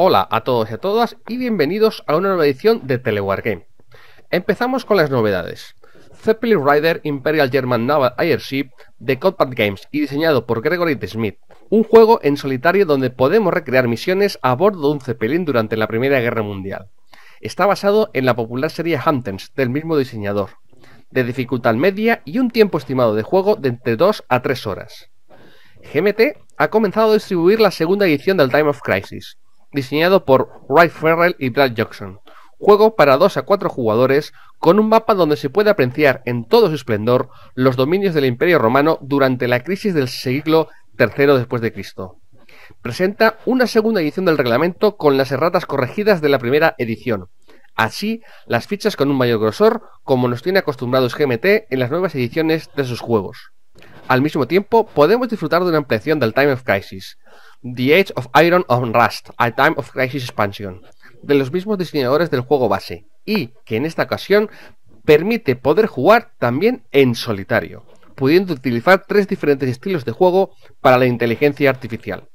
Hola a todos y a todas y bienvenidos a una nueva edición de Game. Empezamos con las novedades. Zeppelin Rider Imperial German Naval Airship de Combat Games y diseñado por Gregory Smith. Un juego en solitario donde podemos recrear misiones a bordo de un Zeppelin durante la Primera Guerra Mundial. Está basado en la popular serie Hamptons del mismo diseñador, de dificultad media y un tiempo estimado de juego de entre 2 a 3 horas. GMT ha comenzado a distribuir la segunda edición del Time of Crisis, diseñado por Ray Ferrell y Brad Jackson. Juego para 2 a 4 jugadores con un mapa donde se puede apreciar en todo su esplendor los dominios del Imperio Romano durante la crisis del siglo III después de Cristo. Presenta una segunda edición del reglamento con las erratas corregidas de la primera edición. Así, las fichas con un mayor grosor, como nos tiene acostumbrados GMT en las nuevas ediciones de sus juegos al mismo tiempo, podemos disfrutar de una ampliación del Time of Crisis, The Age of Iron on Rust, A Time of Crisis Expansion, de los mismos diseñadores del juego base, y que en esta ocasión permite poder jugar también en solitario, pudiendo utilizar tres diferentes estilos de juego para la inteligencia artificial.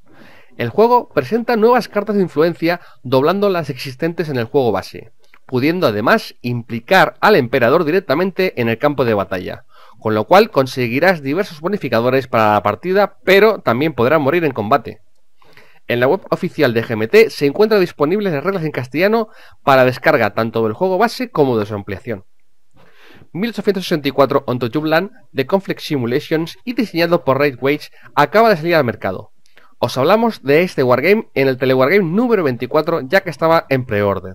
El juego presenta nuevas cartas de influencia doblando las existentes en el juego base, pudiendo además implicar al emperador directamente en el campo de batalla, con lo cual conseguirás diversos bonificadores para la partida, pero también podrás morir en combate. En la web oficial de GMT se encuentran disponibles las reglas en castellano para descarga tanto del juego base como de su ampliación. 1864 Onto de Conflict Simulations y diseñado por Ray Wage acaba de salir al mercado. Os hablamos de este wargame en el telewargame número 24 ya que estaba en pre-order.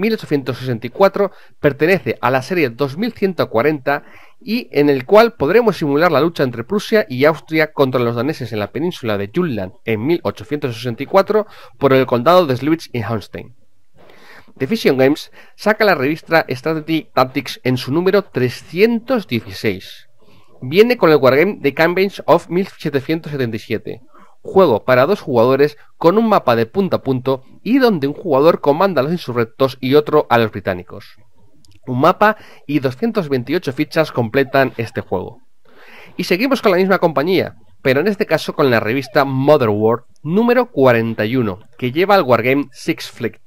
1864, pertenece a la serie 2140 y en el cual podremos simular la lucha entre Prusia y Austria contra los daneses en la península de Jutland en 1864 por el condado de Schleswig y Holstein. The Games saca la revista Strategy Tactics en su número 316. Viene con el Wargame de Campaigns of 1777 juego para dos jugadores con un mapa de punto a punto y donde un jugador comanda a los insurrectos y otro a los británicos. Un mapa y 228 fichas completan este juego. Y seguimos con la misma compañía, pero en este caso con la revista Mother World número 41, que lleva al wargame Six Flick.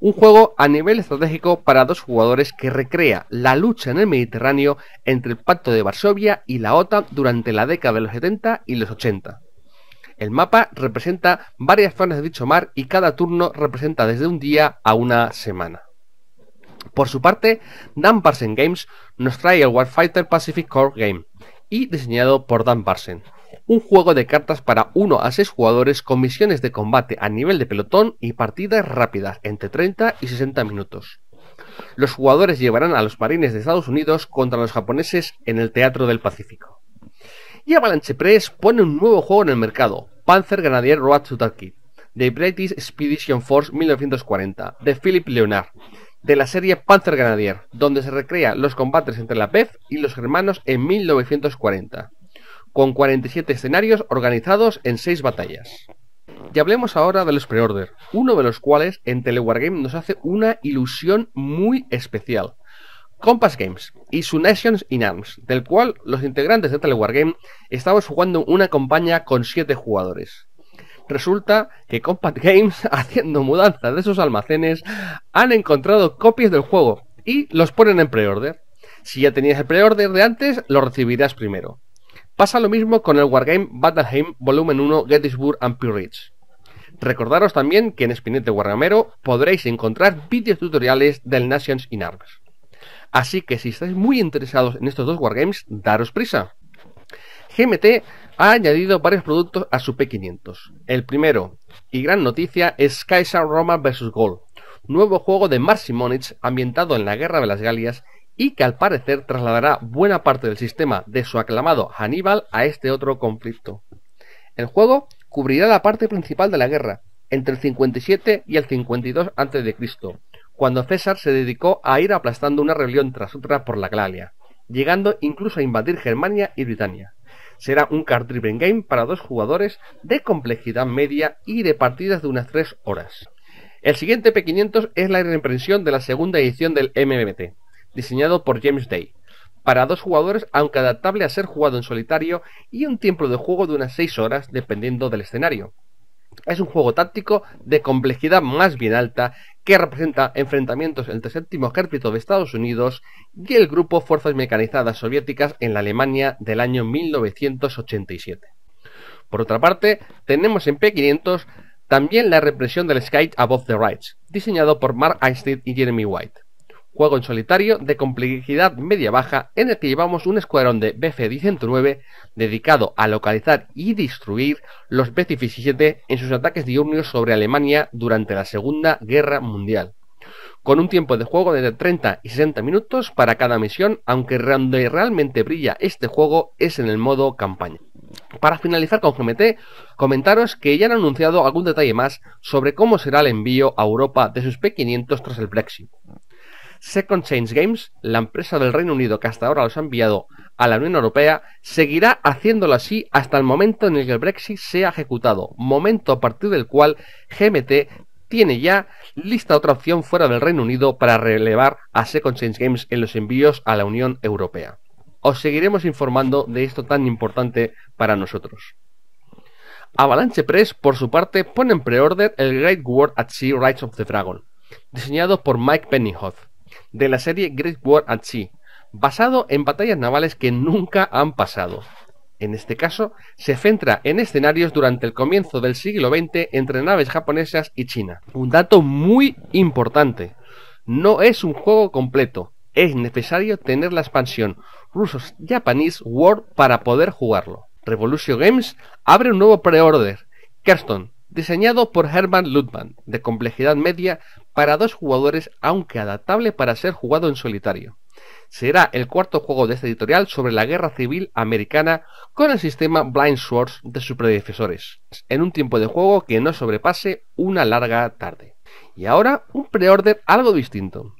Un juego a nivel estratégico para dos jugadores que recrea la lucha en el Mediterráneo entre el Pacto de Varsovia y la OTAN durante la década de los 70 y los 80. El mapa representa varias zonas de dicho mar y cada turno representa desde un día a una semana. Por su parte, Dan Parsen Games nos trae el Warfighter Pacific Core Game, y diseñado por Dan Parsen. Un juego de cartas para 1 a 6 jugadores con misiones de combate a nivel de pelotón y partidas rápidas entre 30 y 60 minutos. Los jugadores llevarán a los marines de Estados Unidos contra los japoneses en el Teatro del Pacífico. Y Avalanche Press pone un nuevo juego en el mercado, Panzer Grenadier Road to Turkey, de British Expedition Force 1940, de Philip Leonard, de la serie Panzer Grenadier, donde se recrea los combates entre la PEF y los germanos en 1940, con 47 escenarios organizados en 6 batallas. Y hablemos ahora de los pre-order, uno de los cuales en Telewargame nos hace una ilusión muy especial. Compass Games y su Nations in Arms, del cual los integrantes de Telewargame estaban jugando una campaña con 7 jugadores. Resulta que Compass Games, haciendo mudanza de sus almacenes, han encontrado copias del juego y los ponen en pre-order. Si ya tenías el pre-order de antes, lo recibirás primero. Pasa lo mismo con el Wargame Battleheim Vol. 1 Gettysburg and Ridge. Recordaros también que en Espinete Wargamero podréis encontrar vídeos tutoriales del Nations in Arms. Así que si estáis muy interesados en estos dos wargames, daros prisa. GMT ha añadido varios productos a su P500. El primero, y gran noticia, es Kaiser Roma vs. Gold, nuevo juego de Marsimonich ambientado en la Guerra de las Galias y que al parecer trasladará buena parte del sistema de su aclamado Hannibal a este otro conflicto. El juego cubrirá la parte principal de la guerra, entre el 57 y el 52 a.C., cuando César se dedicó a ir aplastando una rebelión tras otra por la Galia, llegando incluso a invadir Germania y Britania. Será un card-driven game para dos jugadores de complejidad media y de partidas de unas 3 horas. El siguiente P500 es la reimpresión de la segunda edición del MMT, diseñado por James Day, para dos jugadores aunque adaptable a ser jugado en solitario y un tiempo de juego de unas 6 horas dependiendo del escenario. Es un juego táctico de complejidad más bien alta que representa enfrentamientos entre el séptimo ejército de Estados Unidos y el grupo Fuerzas Mecanizadas Soviéticas en la Alemania del año 1987. Por otra parte, tenemos en P500 también la represión del Sky Above the Rights, diseñado por Mark Einstein y Jeremy White juego en solitario de complejidad media-baja en el que llevamos un escuadrón de bf 109 dedicado a localizar y destruir los B-17 en sus ataques diurnos sobre Alemania durante la Segunda Guerra Mundial. Con un tiempo de juego de 30 y 60 minutos para cada misión, aunque donde realmente brilla este juego es en el modo campaña. Para finalizar con GMT, comentaros que ya han anunciado algún detalle más sobre cómo será el envío a Europa de sus P500 tras el Brexit. Second Change Games, la empresa del Reino Unido que hasta ahora los ha enviado a la Unión Europea, seguirá haciéndolo así hasta el momento en el que el Brexit sea ejecutado, momento a partir del cual GMT tiene ya lista otra opción fuera del Reino Unido para relevar a Second Change Games en los envíos a la Unión Europea. Os seguiremos informando de esto tan importante para nosotros. Avalanche Press, por su parte, pone en preorder el Great World at Sea Rights of the Dragon, diseñado por Mike Penninghoff de la serie Great War at Sea, basado en batallas navales que nunca han pasado. En este caso, se centra en escenarios durante el comienzo del siglo XX entre naves japonesas y China. Un dato muy importante. No es un juego completo. Es necesario tener la expansión Rusos Japanese War para poder jugarlo. Revolution Games abre un nuevo pre-order. Kerston, diseñado por Herman Ludman, de complejidad media, para dos jugadores, aunque adaptable para ser jugado en solitario. Será el cuarto juego de esta editorial sobre la guerra civil americana con el sistema Blind Swords de sus predecesores, en un tiempo de juego que no sobrepase una larga tarde. Y ahora un pre-order algo distinto.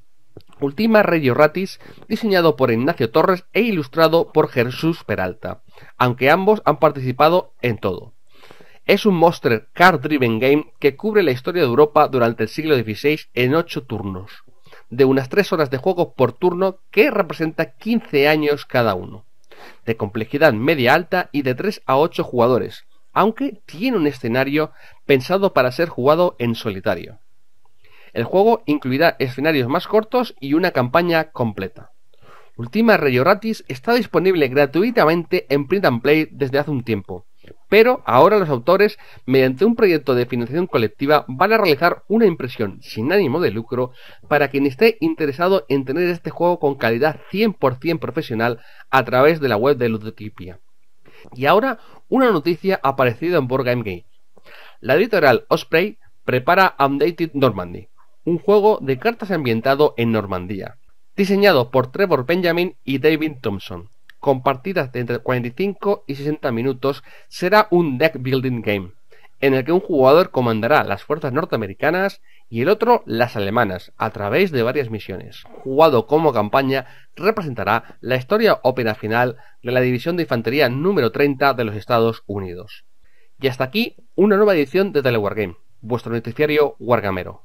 Ultima Regio Ratis, diseñado por Ignacio Torres e ilustrado por Jesús Peralta, aunque ambos han participado en todo. Es un monster card-driven game que cubre la historia de Europa durante el siglo XVI en 8 turnos, de unas 3 horas de juego por turno que representa 15 años cada uno, de complejidad media-alta y de 3 a 8 jugadores, aunque tiene un escenario pensado para ser jugado en solitario. El juego incluirá escenarios más cortos y una campaña completa. Ultima Rayoratis está disponible gratuitamente en Print and Play desde hace un tiempo, pero ahora los autores, mediante un proyecto de financiación colectiva, van a realizar una impresión sin ánimo de lucro para quien esté interesado en tener este juego con calidad 100% profesional a través de la web de Ludotipia. Y ahora, una noticia aparecida en Board Game. La editorial Osprey prepara Updated Normandy, un juego de cartas ambientado en Normandía, diseñado por Trevor Benjamin y David Thompson compartidas de entre 45 y 60 minutos, será un deck building game, en el que un jugador comandará las fuerzas norteamericanas y el otro las alemanas, a través de varias misiones. Jugado como campaña, representará la historia ópera final de la División de Infantería número 30 de los Estados Unidos. Y hasta aquí una nueva edición de Telewargame, vuestro noticiario Wargamero.